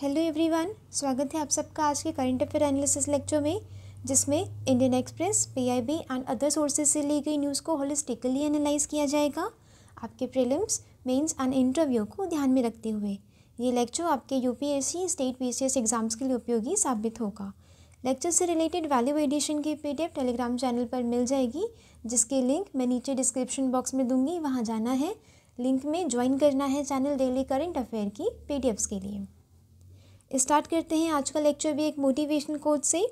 Hello everyone स्वागत है आप सबका आज के करंट अफेयर एनालिसिस लेक्चर में जिसमें Indian Express PIB and other sources से ली गई न्यूज़ को होलिस्टिकली एनालाइज किया जाएगा आपके प्रीलिम्स मेंस एंड इंटरव्यू को ध्यान में रखते हुए ये लेक्चर आपके यूपीएससी स्टेट पी एग्जाम्स के लिए उपयोगी साबित होगा लेक्चर से रिलेटेड वैल्यू एडिशन की पी टेलीग्राम चैनल पर मिल जाएगी जिसकी लिंक मैं नीचे डिस्क्रिप्शन बॉक्स में दूंगी वहाँ जाना है लिंक में ज्वाइन करना है चैनल डेली करंट अफेयर की पी के लिए स्टार्ट करते हैं आज का लेक्चर भी एक मोटिवेशन कोच से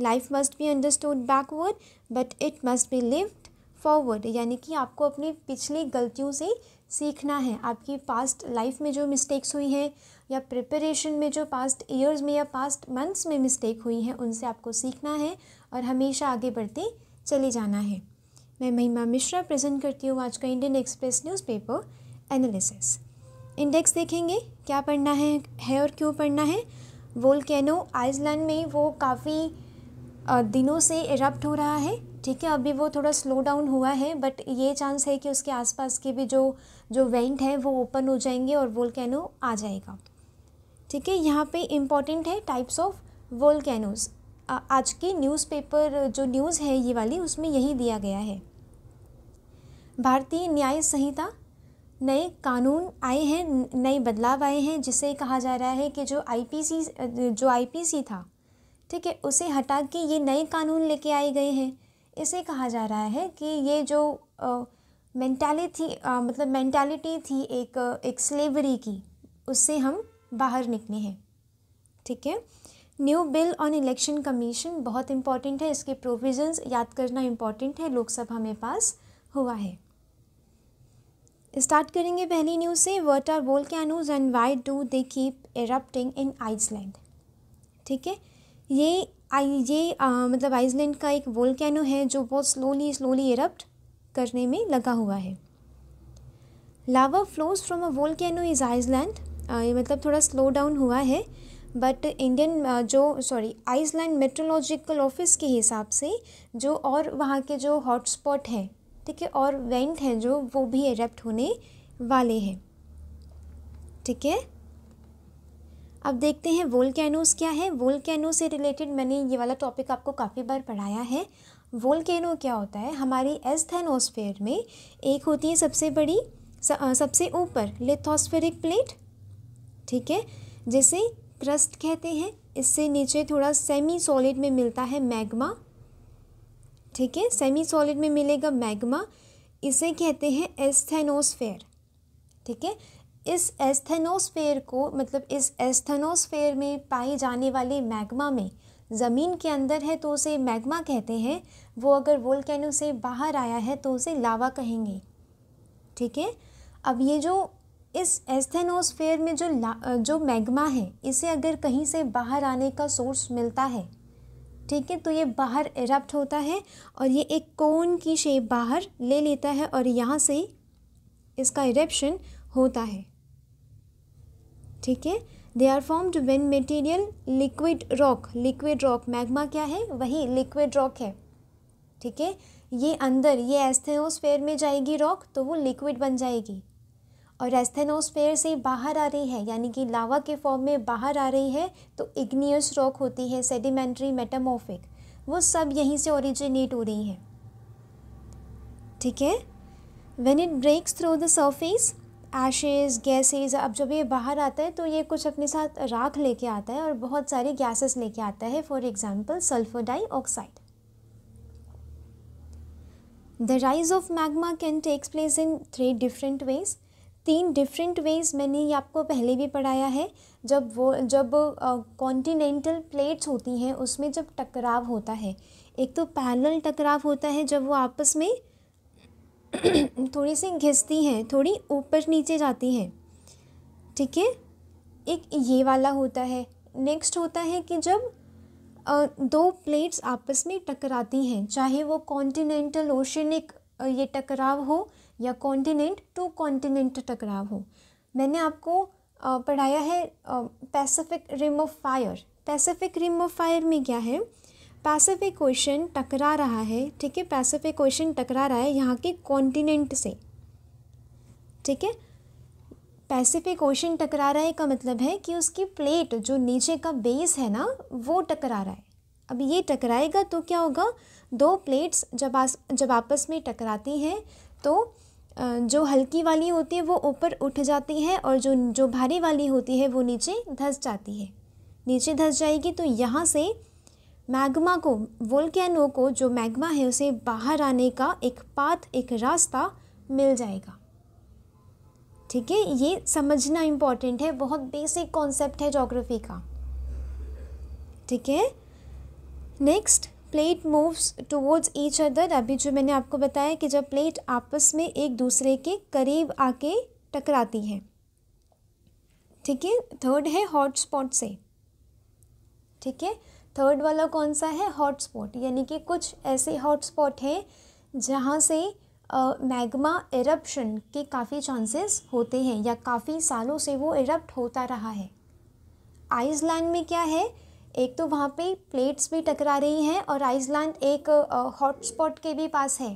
life must be understood backward but it must be lived forward यानी कि आपको अपनी पिछली गलतियों से सीखना है आपकी पास्ट लाइफ में जो मिस्टेक्स हुई हैं या प्रिपरेशन में जो पास्ट ईयर्स में या पास्ट मंथ्स में मिस्टेक हुई हैं उनसे आपको सीखना है और हमेशा आगे बढ़ते चले जाना है मैं महिमा मिश्रा प्रेजेंट करती हूँ आज का Indian Express newspaper analysis index देखेंगे क्या पढ़ना है है और क्यों पढ़ना है वोल्केनो आइसलैंड में वो काफ़ी दिनों से इरप्ट हो रहा है ठीक है अभी वो थोड़ा स्लो डाउन हुआ है बट ये चांस है कि उसके आसपास के भी जो जो वेंट है वो ओपन हो जाएंगे और वोल्केनो आ जाएगा ठीक है यहाँ पे इम्पॉर्टेंट है टाइप्स ऑफ वोल्केनोज आज की न्यूज़पेपर जो न्यूज़ है ये वाली उसमें यही दिया गया है भारतीय न्याय संहिता नए कानून आए हैं नए बदलाव आए हैं जिसे कहा जा रहा है कि जो आईपीसी जो आईपीसी था ठीक है उसे हटा के ये नए कानून लेके आए गए हैं इसे कहा जा रहा है कि ये जो मैंटालिटी मतलब मैंटालिटी थी एक एक स्लेवरी की उससे हम बाहर निकले हैं ठीक है new bill on election commission बहुत इम्पॉर्टेंट है इसके प्रोविजंस याद करना इम्पॉर्टेंट है लोकसभा में पास हुआ है स्टार्ट करेंगे पहली न्यूज़ से what are volcanoes and why do they keep erupting in Iceland ठीक है ये आई ये आ, मतलब आइसलैंड का एक वोल है जो बहुत स्लोली स्लोली एरप्ट करने में लगा हुआ है lava flows from volcano is Iceland ये मतलब थोड़ा स्लो डाउन हुआ है बट इंडियन जो सॉरी आइसलैंड मेट्रोलॉजिकल ऑफिस के हिसाब से जो और वहाँ के जो हॉटस्पॉट हैं ठीक है और वेंट हैं जो वो भी एरेप्ट होने वाले हैं ठीक है अब देखते हैं वोल्केनोस क्या है कैनो से रिलेटेड मैंने ये वाला टॉपिक आपको काफ़ी बार पढ़ाया है कैनो क्या होता है हमारी एस्थेनोस्फेयर में एक होती है सबसे बड़ी सबसे ऊपर लिथोस्फेरिक प्लेट ठीक है जिसे क्रस्ट कहते हैं इससे नीचे थोड़ा सेमी सॉलिड में मिलता है मैग्मा ठीक है सेमी सॉलिड में मिलेगा मैग्मा इसे कहते हैं एस्थेनोस्फेयर ठीक है इस एस्थेनोस्फेयर को मतलब इस एस्थेनोस्फेयर में पाए जाने वाले मैग्मा में ज़मीन के अंदर है तो उसे मैग्मा कहते हैं वो अगर वोल्केनो से बाहर आया है तो उसे लावा कहेंगे ठीक है अब ये जो इस एस्थेनोस्फेयर में जो ला जो मैग्मा है इसे अगर कहीं से बाहर आने का सोर्स मिलता है ठीक है तो ये बाहर एरप्ट होता है और ये एक कोन की शेप बाहर ले लेता है और यहाँ से इसका इरेप्शन होता है ठीक है they are formed when material liquid rock liquid rock magma क्या है वही लिक्विड रॉक है ठीक है ये अंदर ये एस्थेनोस्फेयर में जाएगी रॉक तो वो लिक्विड बन जाएगी और एस्थेनोस्फेयर से बाहर आ रही है यानी कि लावा के फॉर्म में बाहर आ रही है तो इग्नियस रॉक होती है सेडिमेंट्री मेटामोफिक वो सब यहीं से ओरिजिनेट हो रही है ठीक है when it breaks through the surface ashes gases अब जब ये बाहर आता है तो ये कुछ अपने साथ राख लेके आता है और बहुत सारे गैसेस लेके आता है for example sulphur oxide the rise of magma can takes place in three different ways तीन डिफरेंट वेज मैंने ये आपको पहले भी पढ़ाया है जब वो जब कॉन्टिनेंटल प्लेट्स होती हैं उसमें जब टकराव होता है एक तो पैनल टकराव होता है जब वो आपस में थोड़ी सी घिसती हैं थोड़ी ऊपर नीचे जाती हैं ठीक है एक ये वाला होता है नेक्स्ट होता है कि जब दो प्लेट्स आपस में टकराती हैं चाहे वो कॉन्टिनेंटल ओशनिक ये टकराव हो या कॉन्टिनेंट टू कॉन्टिनेंट टकराव हो मैंने आपको पढ़ाया है Pacific rim of fire Pacific rim of fire में क्या है पैसिफिक ओशन टकरा रहा है ठीक है पैसिफिक ओशन टकरा रहा है यहाँ के कॉन्टिनेंट से ठीक है पैसिफिक ओशन टकरा रहा है का मतलब है कि उसकी प्लेट जो नीचे का बेस है ना वो टकरा रहा है अब ये टकराएगा तो क्या होगा दो प्लेट्स जब आस जब आपस में टकराती हैं तो जो हल्की वाली होती है वो ऊपर उठ जाती है और जो जो भारी वाली होती है वो नीचे धस जाती है नीचे धस जाएगी तो यहाँ से मैग्मा को वोल्केनो को जो मैग्मा है उसे बाहर आने का एक पाथ एक रास्ता मिल जाएगा ठीक है ये समझना इम्पॉर्टेंट है बहुत बेसिक कॉन्सेप्ट है जोग्राफी का ठीक है next plate moves towards each other अभी जो मैंने आपको बताया कि जब प्लेट आपस में एक दूसरे के करीब आके टकराती है ठीक है थर्ड है हॉट स्पॉट से ठीक है थर्ड वाला कौन सा है हॉट स्पॉट यानी कि कुछ ऐसे हॉट स्पॉट हैं जहाँ से मैग्मा uh, इरप्शन के काफ़ी चांसेस होते हैं या काफ़ी सालों से वो इरप्ट होता रहा है आइसलैंड में क्या है एक तो वहाँ पे प्लेट्स भी टकरा रही हैं और आइसलैंड एक हॉटस्पॉट के भी पास है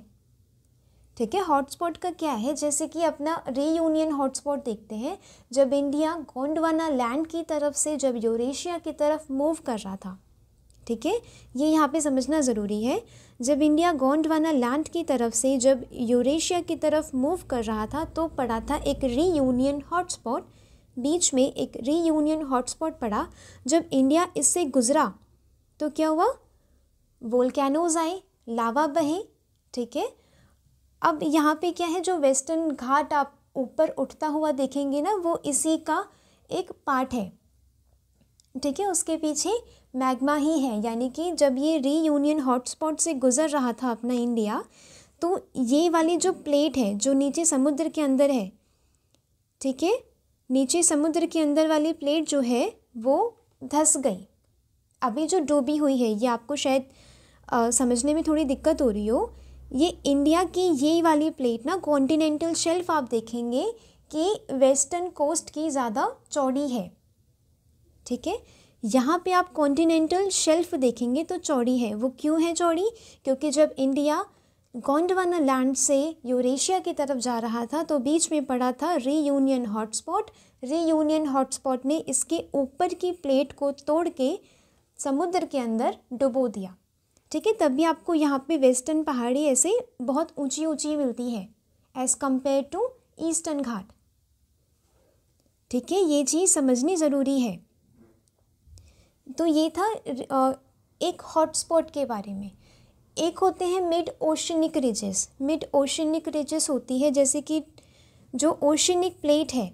ठीक है हॉटस्पॉट का क्या है जैसे कि अपना रीयूनियन हॉटस्पॉट देखते हैं जब इंडिया गोंडवाना लैंड की तरफ से जब यूरेशिया की तरफ मूव कर रहा था ठीक है ये यहाँ पे समझना ज़रूरी है जब इंडिया गोंडवाना लैंड की तरफ से जब यूरेशिया की तरफ मूव कर रहा था तो पड़ा था एक रीयूनियन हॉटस्पॉट बीच में एक रीयूनियन हॉटस्पॉट पड़ा जब इंडिया इससे गुजरा तो क्या हुआ वोल्केनोज आए लावा बहे ठीक है अब यहाँ पे क्या है जो वेस्टर्न घाट आप ऊपर उठता हुआ देखेंगे ना वो इसी का एक पार्ट है ठीक है उसके पीछे मैग्मा ही है यानी कि जब ये रीयूनियन हॉटस्पॉट से गुजर रहा था अपना इंडिया तो ये वाली जो प्लेट है जो नीचे समुद्र के अंदर है ठीक है नीचे समुद्र के अंदर वाली प्लेट जो है वो धस गई अभी जो डूबी हुई है ये आपको शायद आ, समझने में थोड़ी दिक्कत हो रही हो ये इंडिया की ये वाली प्लेट ना कॉन्टिनेंटल शेल्फ आप देखेंगे कि वेस्टर्न कोस्ट की ज़्यादा चौड़ी है ठीक है यहाँ पे आप कॉन्टिनेंटल शेल्फ देखेंगे तो चौड़ी है वो क्यों है चौड़ी क्योंकि जब इंडिया गोंडवाना लैंड से यूरेशिया की तरफ जा रहा था तो बीच में पड़ा था रीयूनियन हॉटस्पॉट रीयूनियन हॉटस्पॉट ने इसके ऊपर की प्लेट को तोड़ के समुद्र के अंदर डुबो दिया ठीक है तभी आपको यहाँ पे वेस्टर्न पहाड़ी ऐसे बहुत ऊंची ऊंची मिलती है as compare to eastern Ghat ठीक है ये चीज़ समझनी ज़रूरी है तो ये था एक हॉटस्पॉट के बारे में एक होते हैं mid oceanic ridges mid oceanic ridges होती है जैसे कि जो ओशनिक प्लेट है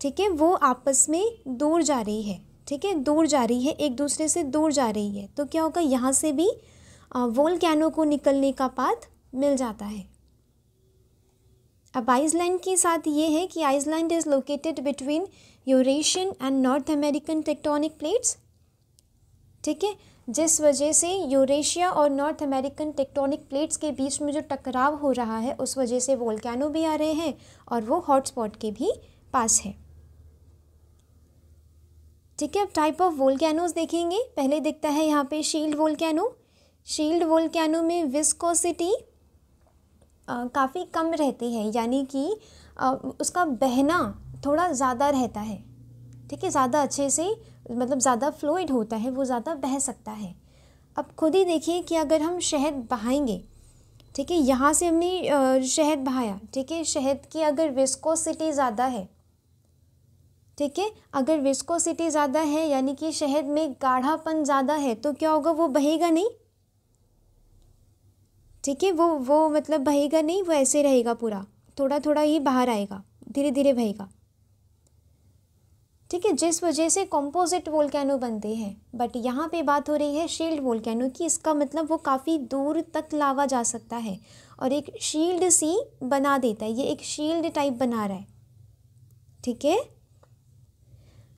ठीक है वो आपस में दूर जा रही है ठीक है दूर जा रही है एक दूसरे से दूर जा रही है तो क्या होगा यहाँ से भी वोल कैनो को निकलने का पाथ मिल जाता है अब आइसलैंड के साथ ये है कि Iceland is located between Eurasian and North American tectonic plates ठीक है जिस वजह से यूरेशिया और नॉर्थ अमेरिकन टेक्टोनिक प्लेट्स के बीच में जो टकराव हो रहा है उस वजह से वोल्कैनो भी आ रहे हैं और वो हॉटस्पॉट के भी पास है ठीक है अब टाइप ऑफ वोल्कैनोज देखेंगे पहले दिखता है यहाँ पे शील्ड वोल्कैनो शील्ड वोल्कैनो में विस्कोसिटी काफ़ी कम रहती है यानी कि आ, उसका बहना थोड़ा ज़्यादा रहता है ठीक है ज़्यादा अच्छे से मतलब ज़्यादा फ्लोइड होता है वो ज़्यादा बह सकता है अब खुद ही देखिए कि अगर हम शहद बहाएंगे ठीक है यहाँ से हमने शहद बहाया ठीक है शहद की अगर विस्कोसिटी ज़्यादा है ठीक है अगर विस्कोसिटी ज़्यादा है यानी कि शहद में गाढ़ापन ज़्यादा है तो क्या होगा वो बहेगा नहीं ठीक है वो वो मतलब बहेगा नहीं वो ऐसे रहेगा पूरा थोड़ा थोड़ा ही बाहर आएगा धीरे धीरे बहेगा ठीक है जिस वजह से कॉम्पोजिट वोल्केनो बनते हैं बट यहाँ पे बात हो रही है शील्ड वोल्केनो की इसका मतलब वो काफ़ी दूर तक लावा जा सकता है और एक शील्ड सी बना देता है ये एक शील्ड टाइप बना रहा है ठीक है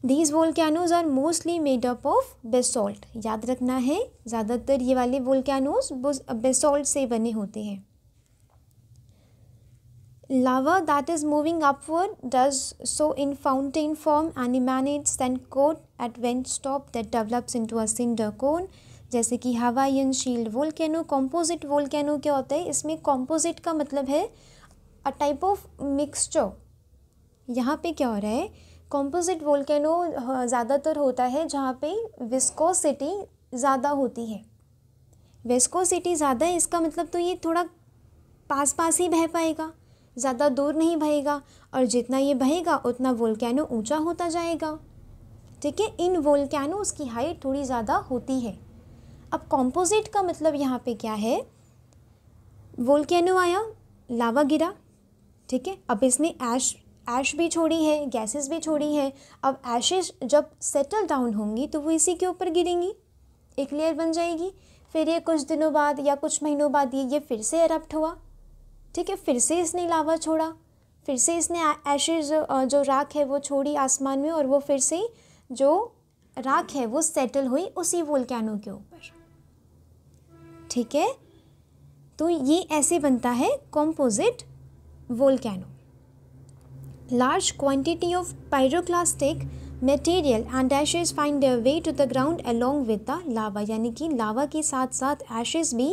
these volcanoes are mostly made up of basalt याद रखना है ज़्यादातर ये वाले वोल्केनोज बेसॉल्ट से बने होते हैं Lava that is moving upward does so in fountain form and emanates then coat at vent stop that develops into a cinder cone. जैसे कि Hawaiian shield volcano composite volcano क्या होता है इसमें कॉम्पोजिट का मतलब है अ टाइप ऑफ मिक्सचर यहाँ पे क्या हो रहा है कॉम्पोजिट वोल्केनो ज़्यादातर होता है जहाँ पे विस्कोसिटी ज़्यादा होती है विस्कोसिटी ज़्यादा है इसका मतलब तो ये थोड़ा पास पास ही बह पाएगा ज़्यादा दूर नहीं बहेगा और जितना ये बहेगा उतना वोल्कैनो ऊंचा होता जाएगा ठीक है इन वोल्कैनो की हाइट थोड़ी ज़्यादा होती है अब कॉम्पोजिट का मतलब यहाँ पे क्या है वोल्कैनो आया लावा गिरा ठीक है अब इसने ऐश ऐश भी छोड़ी है गैसेस भी छोड़ी है अब ऐशेज़ जब सेटल डाउन होंगी तो वो इसी के ऊपर गिरेंगी एक लेयर बन जाएगी फिर ये कुछ दिनों बाद या कुछ महीनों बाद ये ये फिर से अरप्ट हुआ ठीक है फिर से इसने लावा छोड़ा फिर से इसने एशेज जो राख है वो छोड़ी आसमान में और वो फिर से जो राख है वो सेटल हुई उसी वोल्केनो के ऊपर ठीक है तो ये ऐसे बनता है composite volcano large quantity of pyroclastic material and ashes find way to the ground along with the lava यानी कि लावा के साथ साथ एशेज भी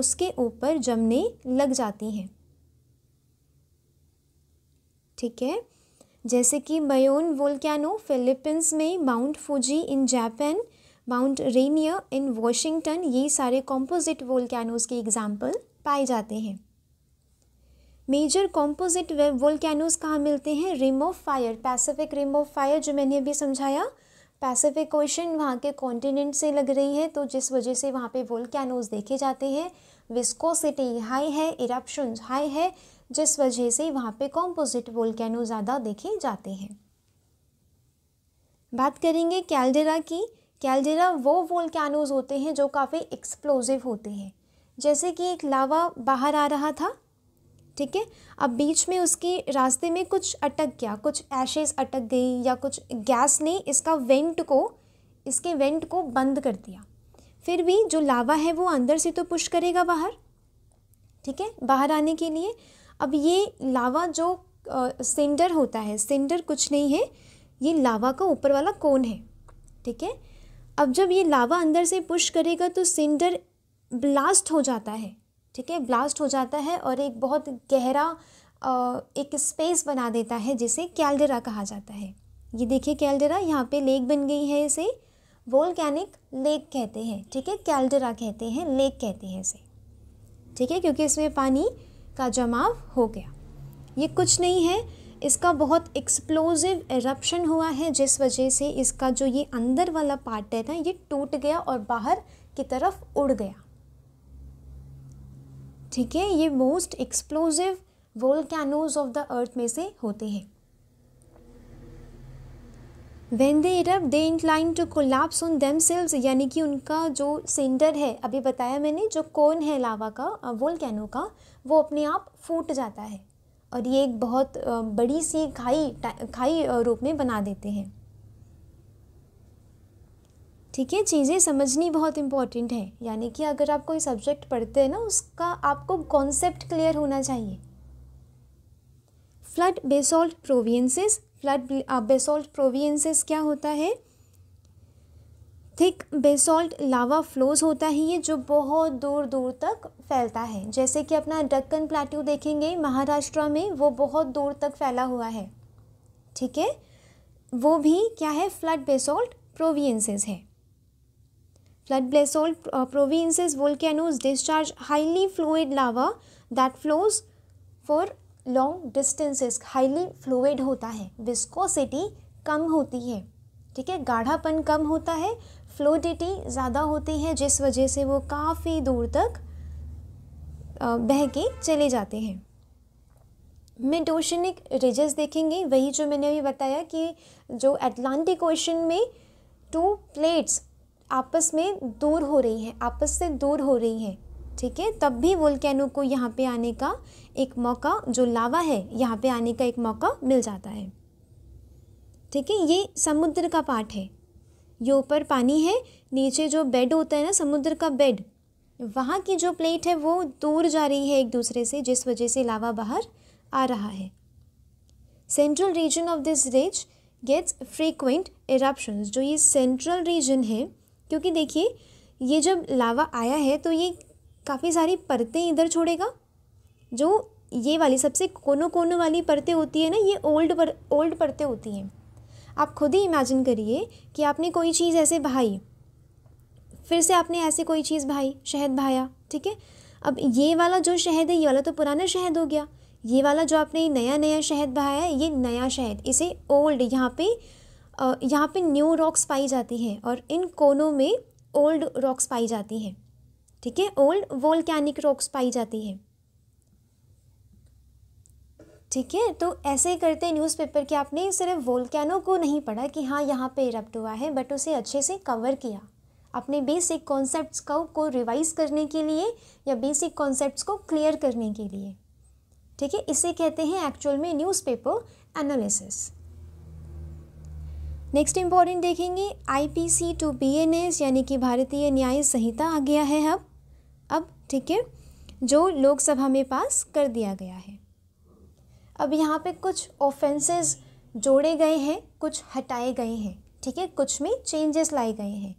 उसके ऊपर जमने लग जाती हैं ठीक है जैसे कि मयोन वोल्कैनो फिलीपींस में Mount Fuji in Japan Mount Rainier in Washington ये सारे कॉम्पोजिट वोल्कैनोज के एग्जाम्पल पाए जाते हैं मेजर कॉम्पोजिट वोल्कैनोज कहाँ मिलते हैं rim of fire Pacific rim of fire जो मैंने अभी समझाया पैसिफिक ओशन वहाँ के कॉन्टिनेंट से लग रही है तो जिस वजह से वहाँ पे कैनोज़ देखे जाते हैं विस्कोसिटी हाई है इराप्शन हाई है जिस वजह से वहाँ पे कॉम्पोजिट कैनो ज़्यादा देखे जाते हैं बात करेंगे कैलडेरा की कैलडेरा वो कैनोज होते हैं जो काफ़ी एक्सप्लोजिव होते हैं जैसे कि एक लावा बाहर आ रहा था ठीक है अब बीच में उसके रास्ते में कुछ अटक गया कुछ ऐशेज अटक गई या कुछ गैस ने इसका वेंट को इसके वेंट को बंद कर दिया फिर भी जो लावा है वो अंदर से तो पुश करेगा बाहर ठीक है बाहर आने के लिए अब ये लावा जो सेंडर होता है सेंडर कुछ नहीं है ये लावा का ऊपर वाला कौन है ठीक है अब जब ये लावा अंदर से पुश करेगा तो सेंडर ब्लास्ट हो जाता है ठीक है ब्लास्ट हो जाता है और एक बहुत गहरा एक स्पेस बना देता है जिसे कैलडेरा कहा जाता है ये देखिए कैलडेरा यहाँ पे लेक बन गई है इसे वोल्केनिक लेक कहते हैं ठीक है कैलडेरा कहते हैं लेक कहते हैं इसे ठीक है क्योंकि इसमें पानी का जमाव हो गया ये कुछ नहीं है इसका बहुत एक्सप्लोजिव एरप्शन हुआ है जिस वजह से इसका जो ये अंदर वाला पार्ट है ना ये टूट गया और बाहर की तरफ उड़ गया ठीक है ये most explosive volcanoes of the earth में से होते हैं when they erupt they incline to collapse on themselves यानी कि उनका जो सेंडर है अभी बताया मैंने जो कोन है लावा का कैनो का वो अपने आप फूट जाता है और ये एक बहुत बड़ी सी खाई खाई रूप में बना देते हैं ठीक है चीज़ें समझनी बहुत इम्पॉर्टेंट है यानी कि अगर आप कोई सब्जेक्ट पढ़ते हैं ना उसका आपको कॉन्सेप्ट क्लियर होना चाहिए flood basalt provinces flood basalt provinces क्या होता है थिक बेसॉल्ट लावा फ्लोज होता है ये जो बहुत दूर दूर तक फैलता है जैसे कि अपना डक्कन प्लाट्यू देखेंगे महाराष्ट्र में वो बहुत दूर तक फैला हुआ है ठीक है वो भी क्या है फ्लड बेसॉल्ट प्रोवियंसेस है flood basalt provinces volcanoes discharge highly fluid lava that flows for long distances highly fluid होता है विस्कोसिटी कम होती है ठीक है गाढ़ापन कम होता है फ्लोडिटी ज़्यादा होती है जिस वजह से वो काफ़ी दूर तक बह के चले जाते हैं मिडोशनिक रिजेस देखेंगे वही जो मैंने अभी बताया कि जो एटलांटिक ओशन में टू प्लेट्स आपस में दूर हो रही हैं आपस से दूर हो रही हैं ठीक है तब भी वोल्केनो को यहाँ पे आने का एक मौका जो लावा है यहाँ पे आने का एक मौका मिल जाता है ठीक है ये समुद्र का पार्ट है ये ऊपर पानी है नीचे जो बेड होता है ना समुद्र का बेड वहाँ की जो प्लेट है वो दूर जा रही है एक दूसरे से जिस वजह से लावा बाहर आ रहा है central region of this ridge gets frequent eruptions जो ये सेंट्रल रीजन है क्योंकि देखिए ये जब लावा आया है तो ये काफ़ी सारी परतें इधर छोड़ेगा जो ये वाली सबसे कोनों कोनों वाली परतें होती है ना ये ओल्ड पर ओल्ड परतें होती हैं आप खुद ही इमेजिन करिए कि आपने कोई चीज़ ऐसे बहाई फिर से आपने ऐसे कोई चीज़ बहाई शहद बहाया ठीक है अब ये वाला जो शहद है ये वाला तो पुराना शहद हो गया ये वाला जो आपने नया नया शहद बहाया है ये नया शहद इसे ओल्ड यहाँ पे यहाँ पे न्यू रॉक्स पाई जाती हैं और इन कोनों में ओल्ड रॉक्स पाई जाती हैं ठीक है ओल्ड वोल्केनिक रॉक्स पाई जाती हैं ठीक है तो ऐसे ही करते न्यूज़पेपर कि आपने सिर्फ वोल्केनो को नहीं पढ़ा कि हाँ यहाँ पे इरप्ट हुआ है बट उसे अच्छे से कवर किया अपने बेसिक कॉन्सेप्ट्स को को रिवाइज करने के लिए या बेसिक कॉन्सेप्ट्स को क्लियर करने के लिए ठीक है इसे कहते हैं एक्चुअल में न्यूज़पेपर एनालिसिस नेक्स्ट इम्पॉर्टेंट देखेंगे आईपीसी टू बीएनएस यानी कि भारतीय न्याय संहिता आ गया है अब अब ठीक है जो लोकसभा में पास कर दिया गया है अब यहाँ पे कुछ ऑफेंसेस जोड़े गए हैं कुछ हटाए गए हैं ठीक है कुछ में चेंजेस लाए गए हैं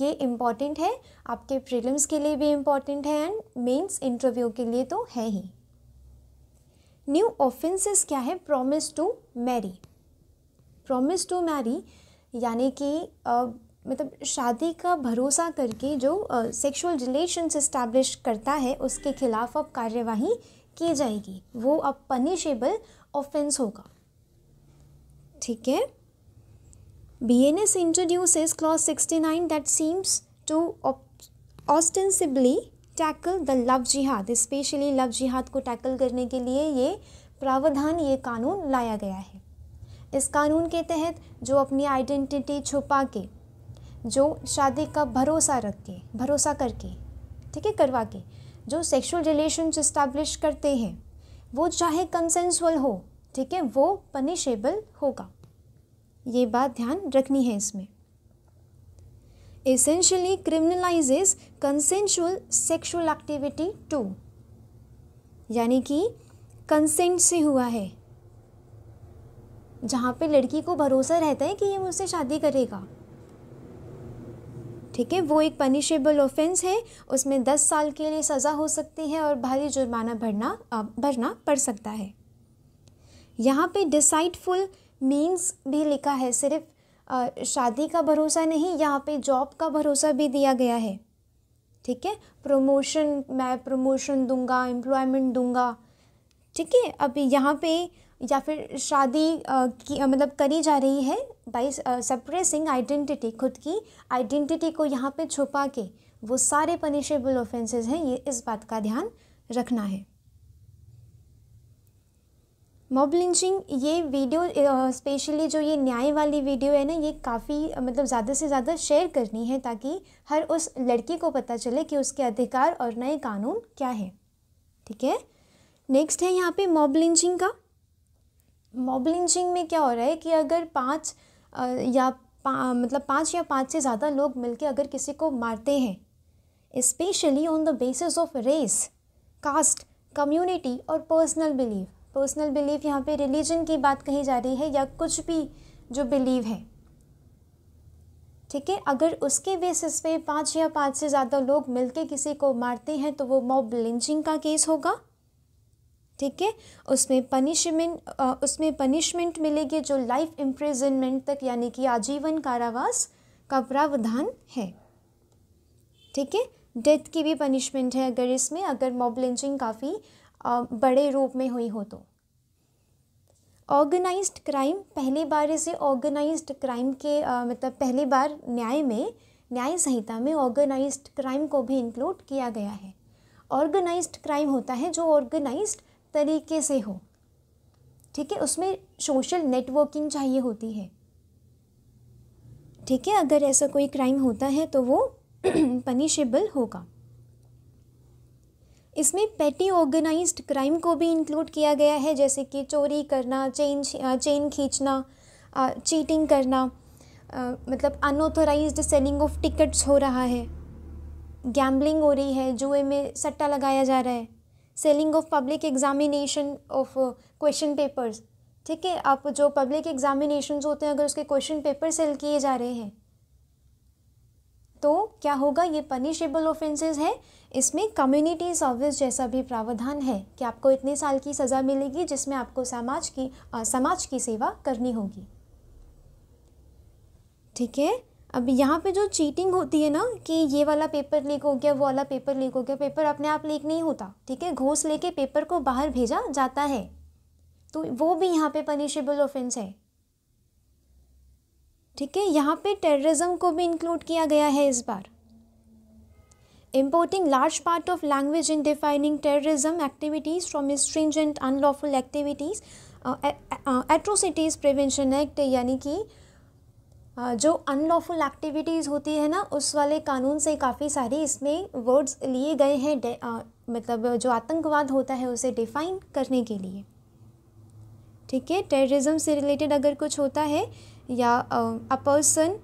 ये इम्पॉर्टेंट है आपके प्रीलिम्स के लिए भी इम्पॉर्टेंट है एंड मेंस इंटरव्यू के लिए तो है ही न्यू ऑफेंसेस क्या है promise to marry promise to marry यानी कि मतलब शादी का भरोसा करके जो सेक्सुअल रिलेशंस इस्टेब्लिश करता है उसके खिलाफ अब कार्यवाही की जाएगी वो अब पनिशेबल ऑफेंस होगा ठीक है B N S is clause sixty nine that seems to ostensibly tackle the love jihad specially love jihad को टैकल करने के लिए ये प्रावधान ये कानून लाया गया है इस कानून के तहत जो अपनी आइडेंटिटी छुपा के जो शादी का भरोसा रख के भरोसा करके ठीक है करवा के जो सेक्सुअल रिलेशन इस्टेब्लिश करते हैं वो चाहे कंसेंसुअल हो ठीक है वो पनिशेबल होगा ये बात ध्यान रखनी है इसमें essentially criminalizes consensual sexual activity to यानी कि कंसेंट से हुआ है जहाँ पे लड़की को भरोसा रहता है कि ये मुझसे शादी करेगा ठीक है वो एक पनिशेबल ऑफेंस है उसमें दस साल के लिए सज़ा हो सकती है और भारी जुर्माना भरना भरना पड़ सकता है यहाँ पे डिसाइडफुल मीन्स भी लिखा है सिर्फ शादी का भरोसा नहीं यहाँ पे जॉब का भरोसा भी दिया गया है ठीक है प्रमोशन मैं प्रमोशन दूंगा एम्प्लॉयमेंट दूंगा ठीक है अब यहाँ पे या फिर शादी की मतलब करी जा रही है बाई सप्रेसिंग आइडेंटिटी खुद की आइडेंटिटी को यहाँ पे छुपा के वो सारे पनिशेबल ऑफेंसेस हैं ये इस बात का ध्यान रखना है मॉब लिंचिंग ये वीडियो स्पेशली जो ये न्याय वाली वीडियो है ना ये काफ़ी मतलब ज़्यादा से ज़्यादा शेयर करनी है ताकि हर उस लड़की को पता चले कि उसके अधिकार और नए कानून क्या है ठीक है नेक्स्ट है यहाँ पे मॉब लिंचिंग का मॉब लिंचिंग में क्या हो रहा है कि अगर पाँच या पा, मतलब पाँच या पाँच से ज़्यादा लोग मिलकर अगर किसी को मारते हैं especially on the basis of race caste community और पर्सनल बिलीव पर्सनल बिलीव यहाँ पे रिलीजन की बात कही जा रही है या कुछ भी जो बिलीव है ठीक है अगर उसके बेसिस पे पाँच या पाँच से ज़्यादा लोग मिलके किसी को मारते हैं तो वो मॉब लिंचिंग का केस होगा ठीक है उसमें पनिशमेंट उसमें पनिशमेंट मिलेगी जो लाइफ इम्प्रिजनमेंट तक यानी कि आजीवन कारावास का प्रावधान है ठीक है डेथ की भी पनिशमेंट है अगर इसमें अगर मॉब लिंचिंग काफ़ी बड़े रूप में हुई हो तो ऑर्गेनाइज्ड क्राइम पहली बार इसे ऑर्गेनाइज्ड क्राइम के आ, मतलब पहली बार न्याय में न्याय संहिता में ऑर्गेनाइज्ड क्राइम को भी इंक्लूड किया गया है ऑर्गेनाइज्ड क्राइम होता है जो ऑर्गेनाइज्ड तरीके से हो ठीक है उसमें सोशल नेटवर्किंग चाहिए होती है ठीक है अगर ऐसा कोई क्राइम होता है तो वो पनिशेबल होगा इसमें पेटी ऑर्गेनाइज्ड क्राइम को भी इंक्लूड किया गया है जैसे कि चोरी करना चेन चेन खींचना चीटिंग करना आ, मतलब अनऑथोराइज्ड सेलिंग ऑफ टिकट्स हो रहा है गैम्बलिंग हो रही है जुए में सट्टा लगाया जा रहा है selling of public examination of question papers ठीक है आप जो पब्लिक एग्जामिनेशन होते हैं अगर उसके क्वेश्चन पेपर सेल किए जा रहे हैं तो क्या होगा ये पनिशेबल ऑफेंसेस है इसमें कम्युनिटी सर्विस जैसा भी प्रावधान है कि आपको इतने साल की सज़ा मिलेगी जिसमें आपको समाज की आ, समाज की सेवा करनी होगी ठीक है अब यहाँ पे जो चीटिंग होती है ना कि ये वाला पेपर लीक हो गया वो वाला पेपर लीक हो गया पेपर अपने आप लीक नहीं होता ठीक है घोस लेके पेपर को बाहर भेजा जाता है तो वो भी यहाँ पे पनिशेबल ऑफेंस है ठीक है यहाँ पे टेररिज्म को भी इंक्लूड किया गया है इस बार importing large part of language in defining terrorism activities from stringent unlawful activities atrocities prevention act यानी कि uh, जो अनलॉफुल एक्टिविटीज़ होती है ना उस वाले कानून से काफ़ी सारी इसमें वर्ड्स लिए गए हैं मतलब जो आतंकवाद होता है उसे डिफाइन करने के लिए ठीक है टेररिज्म से रिलेटेड अगर कुछ होता है या अ पर्सन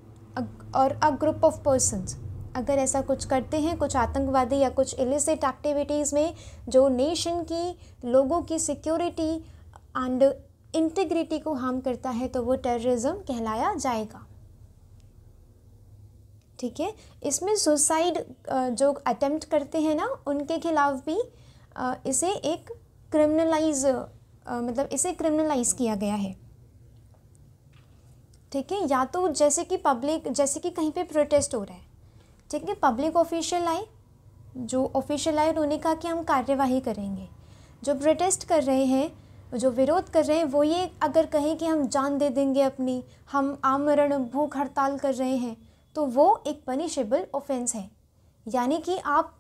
और अ ग्रुप ऑफ पर्सनस अगर ऐसा कुछ करते हैं कुछ आतंकवादी या कुछ इलिसिट एक्टिविटीज़ में जो नेशन की लोगों की सिक्योरिटी एंड इंटीग्रिटी को हार्म करता है तो वो टेररिज्म कहलाया जाएगा ठीक है इसमें सुसाइड जो अटेम्प्ट करते हैं ना उनके खिलाफ भी इसे एक क्रिमिनलाइज मतलब इसे क्रिमिनलाइज किया गया है ठीक है या तो जैसे कि पब्लिक जैसे कि कहीं पे प्रोटेस्ट हो रहा है ठीक है पब्लिक ऑफिशियल आए जो ऑफिशियल आए उन्होंने कहा कि हम कार्यवाही करेंगे जो प्रोटेस्ट कर रहे हैं जो विरोध कर रहे हैं वो ये अगर कहें कि हम जान दे देंगे अपनी हम आमरण भूख हड़ताल कर रहे हैं तो वो एक पनिशेबल ऑफेंस है यानी कि आप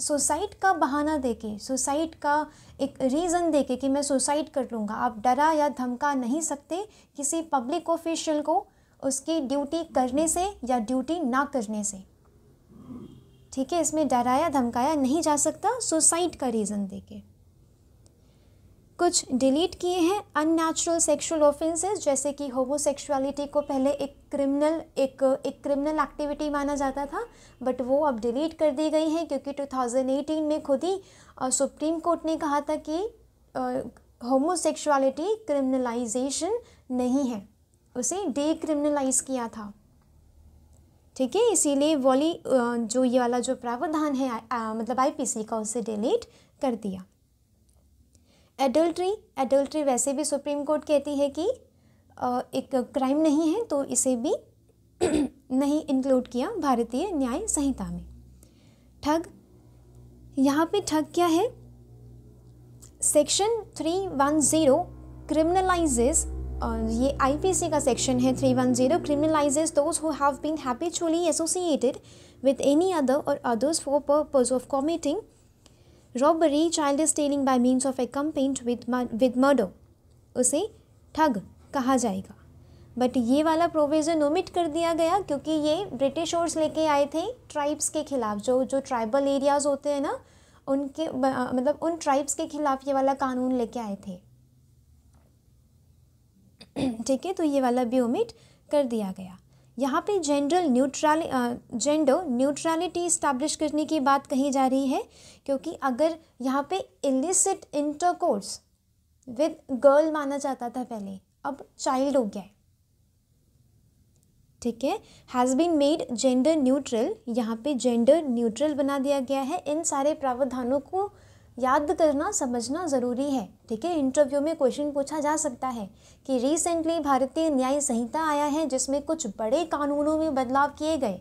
सुसाइड का बहाना देके सुसाइड का एक रीज़न देके कि मैं सुसाइड कर लूँगा आप डरा या धमका नहीं सकते किसी पब्लिक ऑफिशियल को उसकी ड्यूटी करने से या ड्यूटी ना करने से ठीक है इसमें डराया धमकाया नहीं जा सकता सुसाइड का रीज़न देके कुछ डिलीट किए हैं अननेचुरल सेक्सुअल ऑफेंसेस जैसे कि होमोसेक्सुअलिटी को पहले एक क्रिमिनल एक एक क्रिमिनल एक्टिविटी माना जाता था बट वो अब डिलीट कर दी गई है क्योंकि 2018 में खुद ही सुप्रीम कोर्ट ने कहा था कि होमोसेक्सुअलिटी क्रिमिनलाइजेशन नहीं है उसे डीक्रिमिनलाइज किया था ठीक है इसीलिए वॉली जो ये वाला जो प्रावधान है आ, आ, मतलब आईपीसी का उसे डिलीट कर दिया एडल्ट्री एडल्ट्री वैसे भी सुप्रीम कोर्ट कहती है कि एक क्राइम नहीं है तो इसे भी नहीं इंक्लूड किया भारतीय न्याय संहिता में ठग यहाँ पे ठग क्या है section three one zero criminalizes ये आईपीसी का सेक्शन है three one zero criminalizes those who have been habitually associated with any other or others for purpose of committing robbery child stealing by means of a accompanied with with murder उसे thug कहा जाएगा but ये वाला provision omit कर दिया गया क्योंकि ये ब्रिटिश ओर्स लेके आए थे ट्राइब्स के खिलाफ जो जो ट्राइबल एरियाज़ होते हैं ना उनके मतलब उन ट्राइब्स के खिलाफ ये वाला कानून लेके आए थे ठीक है तो ये वाला भी ओमिट कर दिया गया यहाँ पे gender neutral gender neutrality establish करने की बात कही जा रही है क्योंकि अगर यहाँ पे इलिसिट इंटरकोर्स विद गर्ल माना जाता था पहले अब चाइल्ड हो गया है ठीक है has been made gender neutral यहाँ पे जेंडर न्यूट्रल बना दिया गया है इन सारे प्रावधानों को याद करना समझना ज़रूरी है ठीक है इंटरव्यू में क्वेश्चन पूछा जा सकता है कि रिसेंटली भारतीय न्याय संहिता आया है जिसमें कुछ बड़े कानूनों में बदलाव किए गए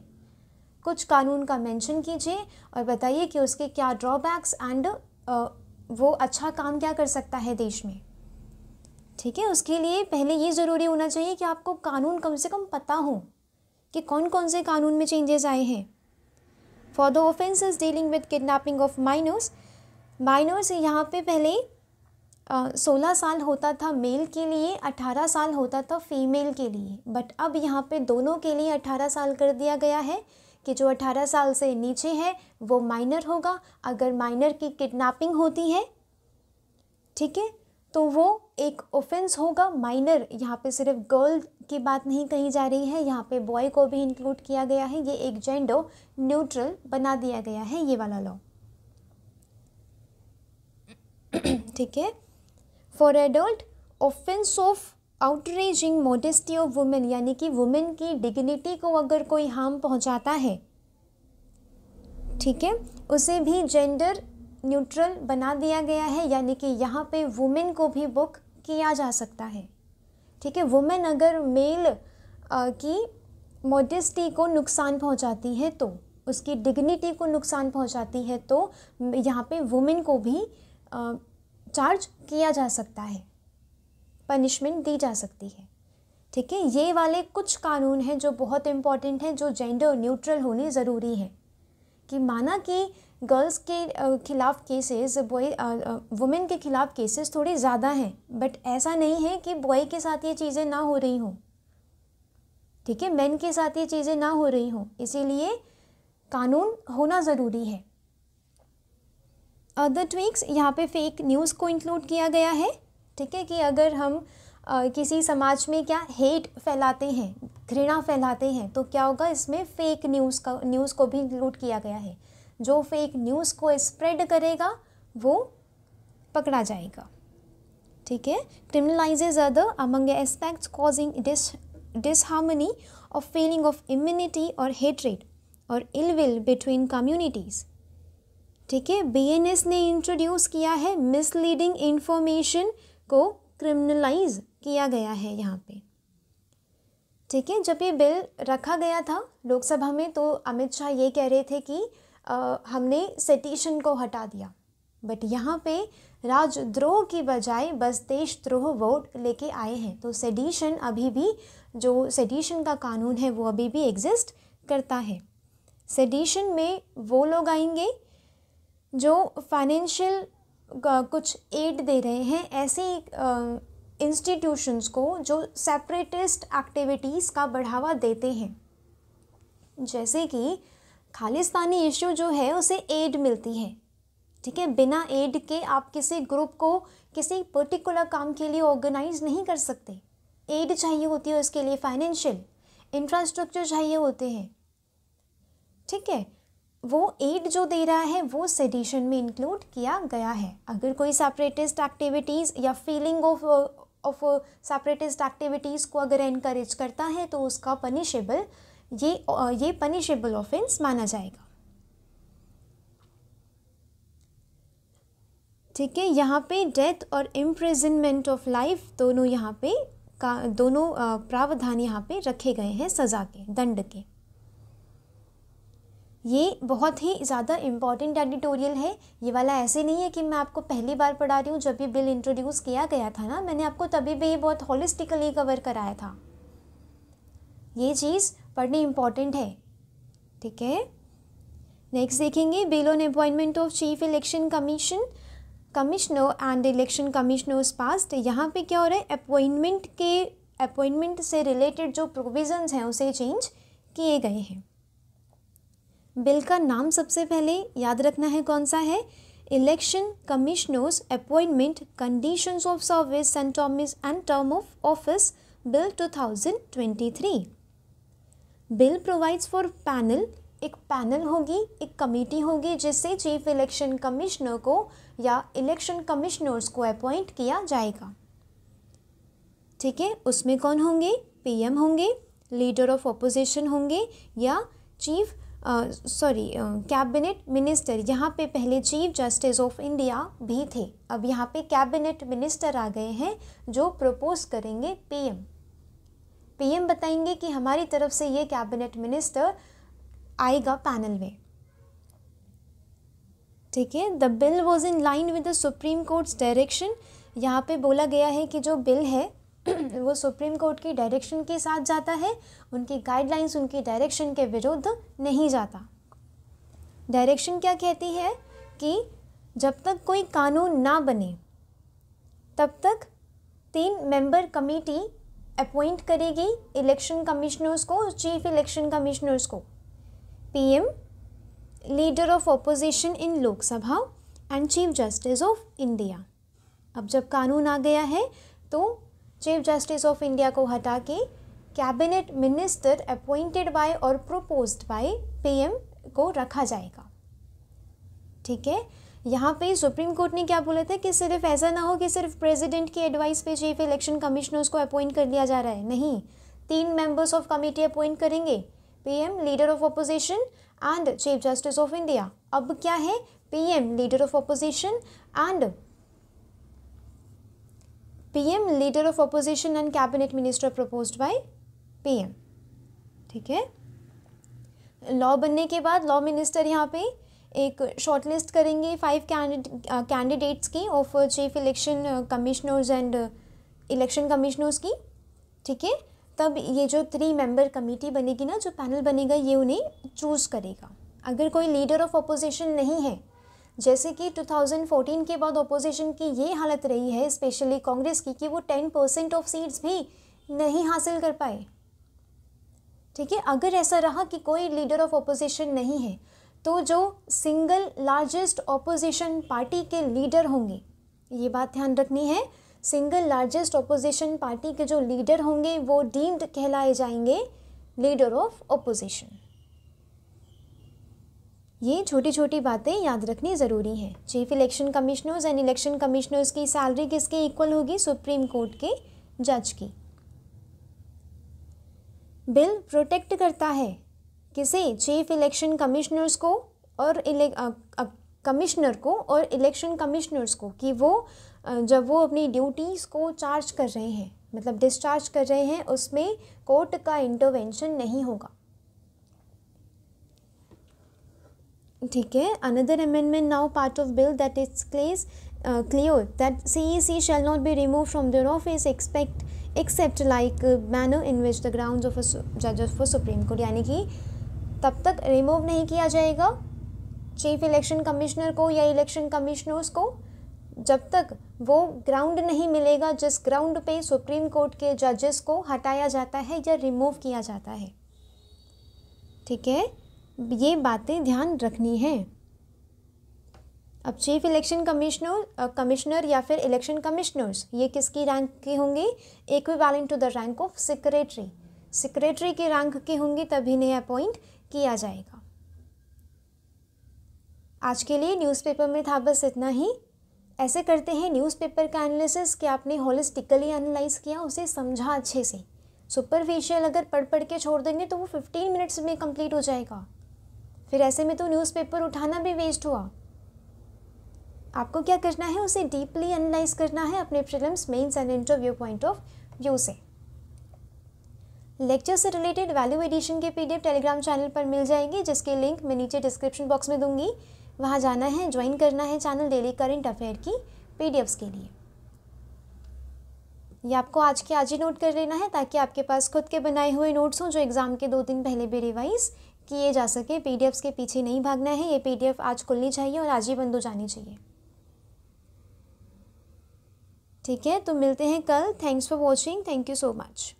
कुछ कानून का मेंशन कीजिए और बताइए कि उसके क्या ड्रॉबैक्स एंड वो अच्छा काम क्या कर सकता है देश में ठीक है उसके लिए पहले ये ज़रूरी होना चाहिए कि आपको कानून कम से कम पता हो कि कौन कौन से कानून में चेंजेस आए हैं for the offences dealing with kidnapping of minors minors यहाँ पे पहले सोलह साल होता था मेल के लिए अठारह साल होता था फीमेल के लिए बट अब यहाँ पे दोनों के लिए अठारह साल कर दिया गया है कि जो 18 साल से नीचे है वो माइनर होगा अगर माइनर की किडनैपिंग होती है ठीक है तो वो एक ऑफेंस होगा माइनर यहाँ पे सिर्फ गर्ल की बात नहीं कही जा रही है यहाँ पे बॉय को भी इंक्लूड किया गया है ये एक जेंडो न्यूट्रल बना दिया गया है ये वाला लॉ ठीक है for adult offence of outraging modesty of women यानी कि वुमेन की डिग्निटी को अगर कोई हार्म पहुंचाता है ठीक है उसे भी जेंडर न्यूट्रल बना दिया गया है यानी कि यहाँ पे वुमेन को भी बुक किया जा सकता है ठीक है वुमेन अगर मेल की मोडेस्टी को नुकसान पहुंचाती है तो उसकी डिग्निटी को नुकसान पहुंचाती है तो यहाँ पे वुमेन को भी चार्ज किया जा सकता है पनिशमेंट दी जा सकती है ठीक है ये वाले कुछ कानून हैं जो बहुत इम्पॉर्टेंट हैं जो जेंडर न्यूट्रल होने ज़रूरी हैं कि माना कि गर्ल्स के खिलाफ केसेस बॉय वुमेन के खिलाफ केसेस थोड़े ज़्यादा हैं बट ऐसा नहीं है कि बॉय के साथ ये चीज़ें ना हो रही हों ठीक है मैन के साथ ये चीज़ें ना हो रही हों इसीलिए कानून होना ज़रूरी है अदर ट्विक्स यहाँ पे फेक न्यूज़ को इंक्लूड किया गया है ठीक है कि अगर हम आ, किसी समाज में क्या हेट फैलाते हैं घृणा फैलाते हैं तो क्या होगा इसमें फेक न्यूज़ का न्यूज़ को भी इंक्लूड किया गया है जो फेक न्यूज़ को स्प्रेड करेगा वो पकड़ा जाएगा ठीक है criminalizes other among aspects causing dis disharmony or feeling of immunity or hatred or ill will between communities ठीक है बी ने इंट्रोड्यूस किया है मिसलीडिंग इन्फॉर्मेशन को क्रिमिनलाइज किया गया है यहाँ पे ठीक है जब ये बिल रखा गया था लोकसभा में तो अमित शाह ये कह रहे थे कि आ, हमने सेटिशन को हटा दिया बट यहाँ पे राजद्रोह की बजाय बस देशद्रोह वोट लेके आए हैं तो सेडिशन अभी भी जो सेडिशन का कानून है वो अभी भी एग्जिस्ट करता है सेडिशन में वो लोग आएंगे जो फाइनेंशियल कुछ एड दे रहे हैं ऐसे इंस्टीट्यूशंस को जो सेपरेटिस्ट एक्टिविटीज़ का बढ़ावा देते हैं जैसे कि खालिस्तानी इशू जो है उसे एड मिलती है ठीक है बिना एड के आप किसी ग्रुप को किसी पर्टिकुलर काम के लिए ऑर्गेनाइज नहीं कर सकते एड चाहिए होती है उसके लिए फाइनेंशियल इंफ्रास्ट्रक्चर चाहिए होते हैं ठीक है वो एड जो दे रहा है वो सेडिशन में इंक्लूड किया गया है अगर कोई सेपरेटिस्ट एक्टिविटीज़ या feeling of of separatist activities को अगर इनक्रेज करता है तो उसका पनिशेबल ये ये पनिशेबल ऑफेंस माना जाएगा ठीक है यहाँ पे डेथ और इम्प्रेजनमेंट ऑफ लाइफ दोनों यहाँ पे का दोनों प्रावधान यहाँ पे रखे गए हैं सज़ा के दंड के ये बहुत ही ज़्यादा इम्पॉर्टेंट एडिटोरियल है ये वाला ऐसे नहीं है कि मैं आपको पहली बार पढ़ा रही हूँ जब भी बिल इंट्रोड्यूस किया गया था ना मैंने आपको तभी भी ये बहुत हॉलिस्टिकली कवर कराया था ये चीज़ पढ़नी इम्पॉर्टेंट है ठीक है नेक्स्ट देखेंगे bill on appointment of chief election commission commissioner and election commissioners past यहाँ पे क्या हो रहा है अपॉइंटमेंट के अपॉइंटमेंट से रिलेटेड जो प्रोविजंस हैं उसे चेंज किए गए हैं बिल का नाम सबसे पहले याद रखना है कौन सा है election commissioners appointment conditions of service and term and term of office bill 2023 bill provides for panel एक पैनल होगी एक कमेटी होगी जिससे चीफ इलेक्शन कमिश्नर को या इलेक्शन कमिश्नर्स को अपॉइंट किया जाएगा ठीक है उसमें कौन होंगे पीएम होंगे लीडर ऑफ ऑपोजिशन होंगे या चीफ सॉरी कैबिनेट मिनिस्टर यहाँ पे पहले चीफ जस्टिस ऑफ इंडिया भी थे अब यहाँ पे कैबिनेट मिनिस्टर आ गए हैं जो प्रपोज करेंगे पीएम पीएम बताएंगे कि हमारी तरफ से ये कैबिनेट मिनिस्टर आएगा पैनल में ठीक है the bill was in line with the Supreme Court's direction यहाँ पे बोला गया है कि जो बिल है वो सुप्रीम कोर्ट की डायरेक्शन के साथ जाता है उनकी गाइडलाइंस उनकी डायरेक्शन के विरुद्ध नहीं जाता डायरेक्शन क्या कहती है कि जब तक कोई कानून ना बने तब तक तीन मेंबर कमेटी अपॉइंट करेगी इलेक्शन कमिश्नर्स को चीफ इलेक्शन कमिश्नर्स को PM leader of opposition in Lok Sabha and chief justice of India अब जब कानून आ गया है तो चीफ जस्टिस ऑफ इंडिया को हटा के cabinet minister appointed by or proposed by PM को रखा जाएगा ठीक है यहाँ पे सुप्रीम कोर्ट ने क्या बोले थे कि सिर्फ ऐसा ना हो कि सिर्फ प्रेसिडेंट की एडवाइस पे चीफ इलेक्शन कमिश्नर्स को अपॉइंट कर दिया जा रहा है नहीं तीन मेंबर्स ऑफ कमेटी अपॉइंट करेंगे PM leader of opposition and chief justice of India अब क्या है PM leader of opposition and PM leader of opposition and cabinet minister proposed by PM ठीक है लॉ बनने के बाद लॉ मिनिस्टर यहाँ पे एक शॉर्टलिस्ट करेंगे फाइव कैंडिडेट्स uh, की of chief election commissioners and election commissioners की ठीक है तब ये जो थ्री मेंबर कमेटी बनेगी ना जो पैनल बनेगा ये उन्हें चूज़ करेगा अगर कोई लीडर ऑफ अपोजिशन नहीं है जैसे कि 2014 के बाद ओपोजिशन की ये हालत रही है स्पेशली कांग्रेस की कि वो 10 परसेंट ऑफ सीट्स भी नहीं हासिल कर पाए ठीक है अगर ऐसा रहा कि कोई लीडर ऑफ अपोजिशन नहीं है तो जो सिंगल लार्जेस्ट ओपोजिशन पार्टी के लीडर होंगे ये बात ध्यान रखनी है सिंगल लार्जेस्ट ओपोजिशन पार्टी के जो लीडर होंगे वो डीम्ड कहलाए जाएंगे लीडर ऑफ अपोजिशन ये छोटी छोटी बातें याद रखनी ज़रूरी हैं chief election commissioners and election commissioners की सैलरी किसके इक्वल होगी सुप्रीम कोर्ट के जज की बिल प्रोटेक्ट करता है किसे चीफ इलेक्शन कमिश्नर्स को और कमिश्नर को और इलेक्शन कमिश्नर्स को कि वो जब वो अपनी ड्यूटीज़ को चार्ज कर रहे हैं मतलब डिस्चार्ज कर रहे हैं उसमें कोर्ट का इंटरवेंशन नहीं होगा ठीक है another amendment now part of bill that is clause clear that C E C shall not be remove from their office expect except like manner in which the ground of जज of supreme court यानी कि तब तक remove नहीं किया जाएगा chief election commissioner को या इलेक्शन कमिश्नर्स को जब तक वो ग्राउंड नहीं मिलेगा जिस ग्राउंड पे सुप्रीम कोर्ट के जजेस को हटाया जाता है या रिमूव किया जाता है ठीक है ये बातें ध्यान रखनी है अब चीफ इलेक्शन कमिश्नर कमिश्नर या फिर इलेक्शन कमिश्नर्स ये किसकी रैंक के होंगे equivalent to the rank of secretary secretary के रैंक के होंगे तभी इन्हें अपॉइंट किया जाएगा आज के लिए न्यूज़पेपर में था बस इतना ही ऐसे करते हैं न्यूज़पेपर का एनालिसिस कि आपने होलिस्टिकली एनालाइज किया उसे समझा अच्छे से सुपरफिशियल अगर पढ़ पढ़ के छोड़ देंगे तो वो फिफ्टीन मिनट्स में कंप्लीट हो जाएगा फिर ऐसे में तो न्यूज़पेपर उठाना भी वेस्ट हुआ आपको क्या करना है उसे डीपली एनालाइज करना है अपने prelims mains and interview point of view से लेक्चर से रिलेटेड वैल्यू एडिशन के पीडीएफ टेलीग्राम चैनल पर मिल जाएंगे जिसके लिंक मैं नीचे डिस्क्रिप्शन बॉक्स में दूंगी वहाँ जाना है ज्वाइन करना है चैनल डेली करंट अफेयर की पीडीएफ्स के लिए ये आपको आज के आज ही नोट कर लेना है ताकि आपके पास खुद के बनाए हुए नोट्स हों जो एग्ज़ाम के दो दिन पहले भी रिवाइज़ किए जा सके पी के पीछे नहीं भागना है ये पी आज खुलनी चाहिए और आज ही बंद हो जानी चाहिए ठीक है तो मिलते हैं कल thanks for watching thank you so much